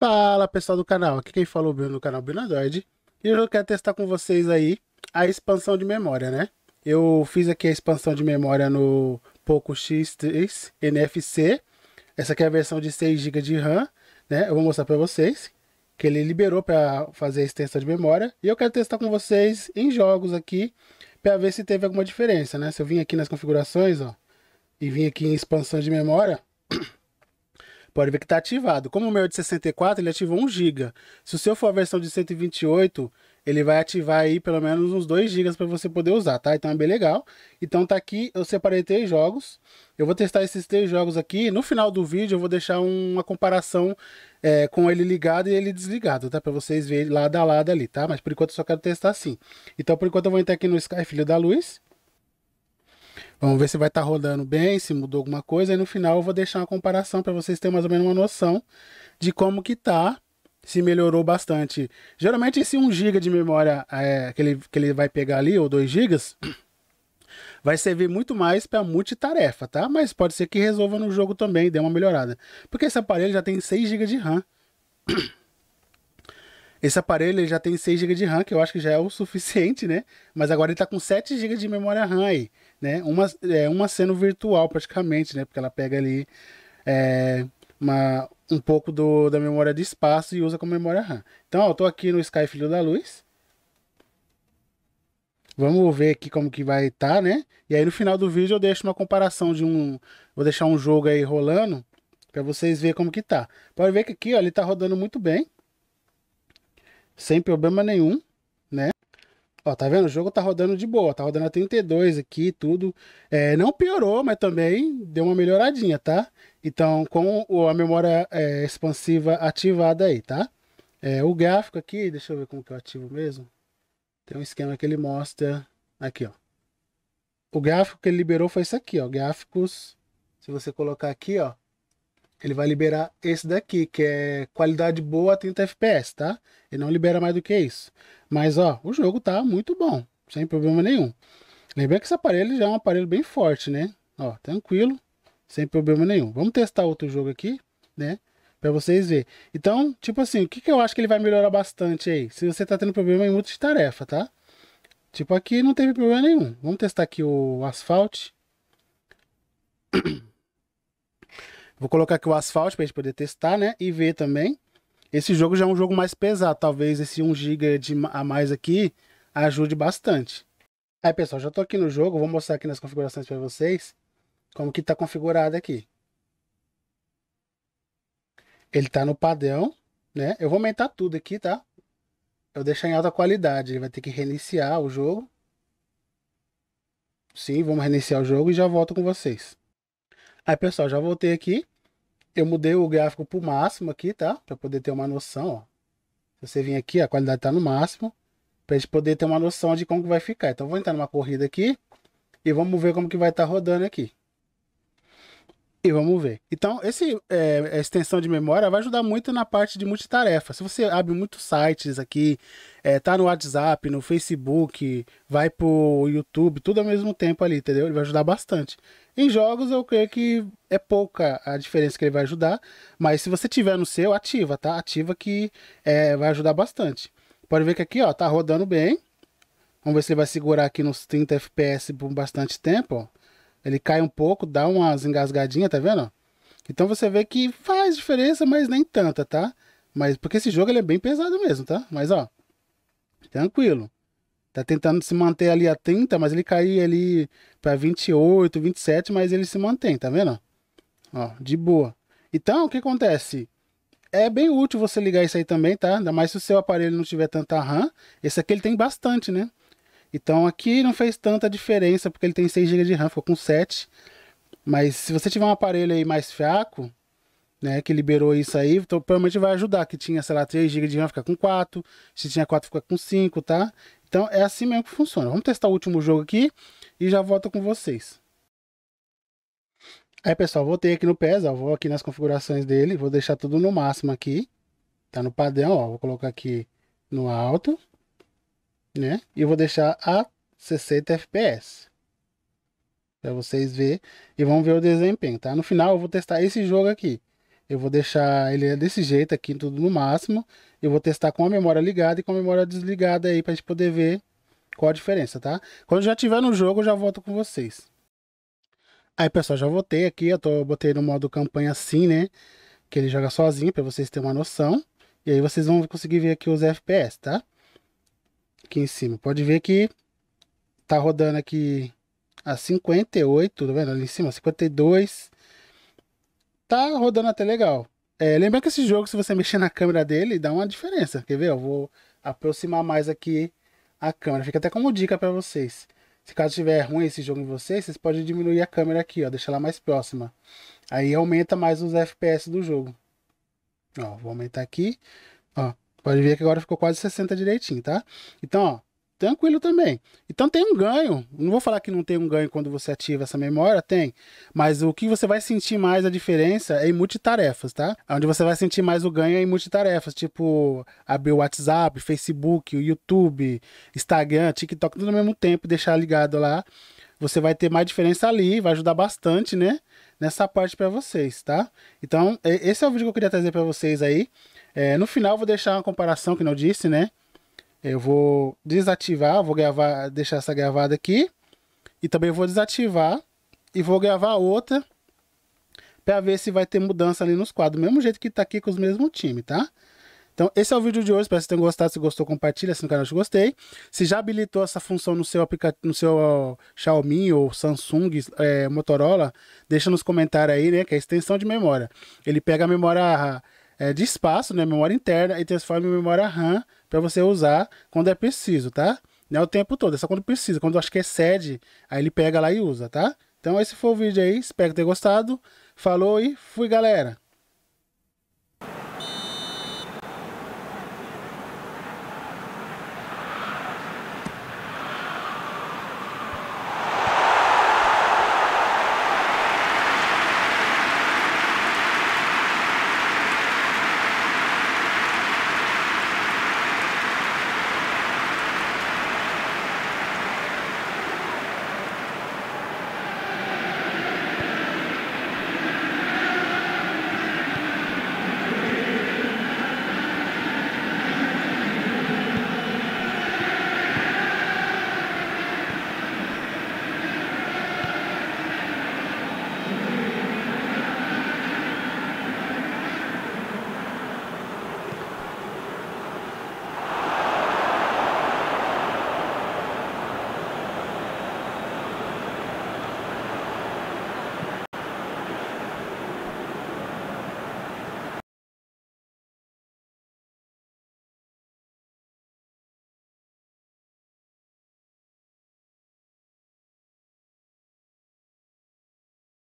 Fala pessoal do canal, aqui quem falou Bruno no canal Brunadroid e eu quero testar com vocês aí a expansão de memória, né? Eu fiz aqui a expansão de memória no Poco X3 NFC, essa aqui é a versão de 6 GB de RAM, né? Eu vou mostrar para vocês que ele liberou para fazer a extensão de memória e eu quero testar com vocês em jogos aqui para ver se teve alguma diferença, né? Se eu vim aqui nas configurações, ó, e vim aqui em expansão de memória, Pode ver que está ativado. Como o meu é de 64, ele ativou 1 GB. Se o seu for a versão de 128, ele vai ativar aí pelo menos uns 2 GB para você poder usar, tá? Então é bem legal. Então tá aqui, eu separei três jogos. Eu vou testar esses três jogos aqui. No final do vídeo eu vou deixar uma comparação é, com ele ligado e ele desligado, tá? Para vocês verem lado a lado ali, tá? Mas por enquanto eu só quero testar assim. Então por enquanto eu vou entrar aqui no Sky Filho da Luz. Vamos ver se vai estar tá rodando bem, se mudou alguma coisa. E no final eu vou deixar uma comparação para vocês terem mais ou menos uma noção de como que tá. Se melhorou bastante. Geralmente esse 1 GB de memória é, que, ele, que ele vai pegar ali, ou 2 GB, vai servir muito mais para multitarefa, tá? Mas pode ser que resolva no jogo também, dê uma melhorada. Porque esse aparelho já tem 6 GB de RAM. Esse aparelho já tem 6 GB de RAM, que eu acho que já é o suficiente, né? Mas agora ele está com 7 GB de memória RAM aí, né? Uma, é, uma sendo virtual praticamente, né? Porque ela pega ali é, uma, um pouco do, da memória de espaço e usa como memória RAM. Então, ó, eu tô aqui no Sky Filho da Luz. Vamos ver aqui como que vai estar, tá, né? E aí no final do vídeo eu deixo uma comparação de um... Vou deixar um jogo aí rolando para vocês verem como que tá. Pode ver que aqui, ó, ele tá rodando muito bem sem problema nenhum, né? Ó, tá vendo? O jogo tá rodando de boa, tá rodando a 32 aqui, tudo. É, não piorou, mas também deu uma melhoradinha, tá? Então, com a memória é, expansiva ativada aí, tá? É, o gráfico aqui, deixa eu ver como que eu ativo mesmo. Tem um esquema que ele mostra aqui, ó. O gráfico que ele liberou foi isso aqui, ó. Gráficos, se você colocar aqui, ó, ele vai liberar esse daqui, que é qualidade boa a 30 FPS, tá? Ele não libera mais do que isso. Mas, ó, o jogo tá muito bom, sem problema nenhum. Lembrando que esse aparelho já é um aparelho bem forte, né? Ó, tranquilo, sem problema nenhum. Vamos testar outro jogo aqui, né? Pra vocês verem. Então, tipo assim, o que, que eu acho que ele vai melhorar bastante aí? Se você tá tendo problema em multitarefa, tá? Tipo, aqui não teve problema nenhum. Vamos testar aqui o asfalto. Vou colocar aqui o asfalto pra gente poder testar, né? E ver também. Esse jogo já é um jogo mais pesado. Talvez esse 1 GB a mais aqui ajude bastante. Aí, pessoal, já tô aqui no jogo. Vou mostrar aqui nas configurações para vocês como que tá configurado aqui. Ele tá no padrão, né? Eu vou aumentar tudo aqui, tá? Eu deixar em alta qualidade. Ele vai ter que reiniciar o jogo. Sim, vamos reiniciar o jogo e já volto com vocês. Aí, pessoal, já voltei aqui. Eu mudei o gráfico pro máximo aqui, tá? Pra poder ter uma noção, ó. Se você vir aqui, a qualidade tá no máximo. Pra gente poder ter uma noção de como que vai ficar. Então, vou entrar numa corrida aqui. E vamos ver como que vai estar tá rodando aqui e vamos ver. Então, esse é, é, extensão de memória vai ajudar muito na parte de multitarefa. Se você abre muitos sites aqui, é, tá no WhatsApp, no Facebook, vai pro YouTube, tudo ao mesmo tempo ali, entendeu? Ele vai ajudar bastante. Em jogos, eu creio que é pouca a diferença que ele vai ajudar, mas se você tiver no seu, ativa, tá? Ativa que é, vai ajudar bastante. Pode ver que aqui, ó, tá rodando bem. Vamos ver se ele vai segurar aqui nos 30 FPS por bastante tempo, ó. Ele cai um pouco, dá umas engasgadinhas, tá vendo? Então você vê que faz diferença, mas nem tanta, tá? Mas porque esse jogo ele é bem pesado mesmo, tá? Mas ó, tranquilo. Tá tentando se manter ali a 30, mas ele cai ali para 28, 27, mas ele se mantém, tá vendo? Ó, de boa. Então, o que acontece? É bem útil você ligar isso aí também, tá? Ainda mais se o seu aparelho não tiver tanta RAM. Esse aqui ele tem bastante, né? Então aqui não fez tanta diferença porque ele tem 6 GB de RAM, ficou com 7. Mas se você tiver um aparelho aí mais fraco, né, que liberou isso aí, então provavelmente vai ajudar. Que tinha, sei lá, 3 GB de RAM, fica com 4. Se tinha 4, fica com 5, tá? Então é assim mesmo que funciona. Vamos testar o último jogo aqui e já volto com vocês. Aí pessoal, voltei aqui no PES, ó, vou aqui nas configurações dele, vou deixar tudo no máximo aqui, tá no padrão, ó, vou colocar aqui no alto, né? E eu vou deixar a 60 FPS. Para vocês ver e vamos ver o desempenho, tá? No final eu vou testar esse jogo aqui. Eu vou deixar ele desse jeito aqui, tudo no máximo. Eu vou testar com a memória ligada e com a memória desligada aí para a gente poder ver qual a diferença, tá? Quando já tiver no jogo, eu já volto com vocês. Aí, pessoal, já voltei aqui. Eu, tô, botei no modo campanha assim, né? Que ele joga sozinho, para vocês terem uma noção. E aí vocês vão conseguir ver aqui os FPS, tá? aqui em cima. Pode ver que tá rodando aqui a 58, tá vendo? Ali em cima, 52. Tá rodando até legal. É, lembra que esse jogo, se você mexer na câmera dele, dá uma diferença. Quer ver? Eu vou aproximar mais aqui a câmera. Fica até como dica para vocês. Se caso tiver ruim esse jogo em vocês, vocês podem diminuir a câmera aqui, ó. Deixar ela mais próxima. Aí aumenta mais os FPS do jogo. Ó, vou aumentar aqui. Ó, Pode ver que agora ficou quase 60 direitinho, tá? Então, ó, tranquilo também. Então tem um ganho. Não vou falar que não tem um ganho quando você ativa essa memória, tem. Mas o que você vai sentir mais a diferença é em multitarefas, tá? Onde você vai sentir mais o ganho é em multitarefas, tipo abrir o WhatsApp, Facebook, o YouTube, Instagram, TikTok, tudo ao mesmo tempo, deixar ligado lá. Você vai ter mais diferença ali, vai ajudar bastante, né? Nessa parte para vocês, tá? Então, esse é o vídeo que eu queria trazer para vocês aí. É, no final vou deixar uma comparação que não disse, né? Eu vou desativar, vou gravar, deixar essa gravada aqui. E também vou desativar e vou gravar outra para ver se vai ter mudança ali nos quadros. mesmo jeito que tá aqui com os mesmos times, tá? Então, esse é o vídeo de hoje. Espero que vocês tenham gostado. Se gostou, compartilha. Se no canal, te gostei. Se já habilitou essa função no seu aplicativo, no seu Xiaomi ou Samsung, é, Motorola, deixa nos comentários aí, né? Que é a extensão de memória. Ele pega a memória é, de espaço, né? Memória interna e transforma em memória RAM para você usar quando é preciso, tá? Não é o tempo todo, é só quando precisa. Quando acho que excede, aí ele pega lá e usa, tá? Então esse foi o vídeo aí. Espero que tenha gostado. Falou e fui, galera!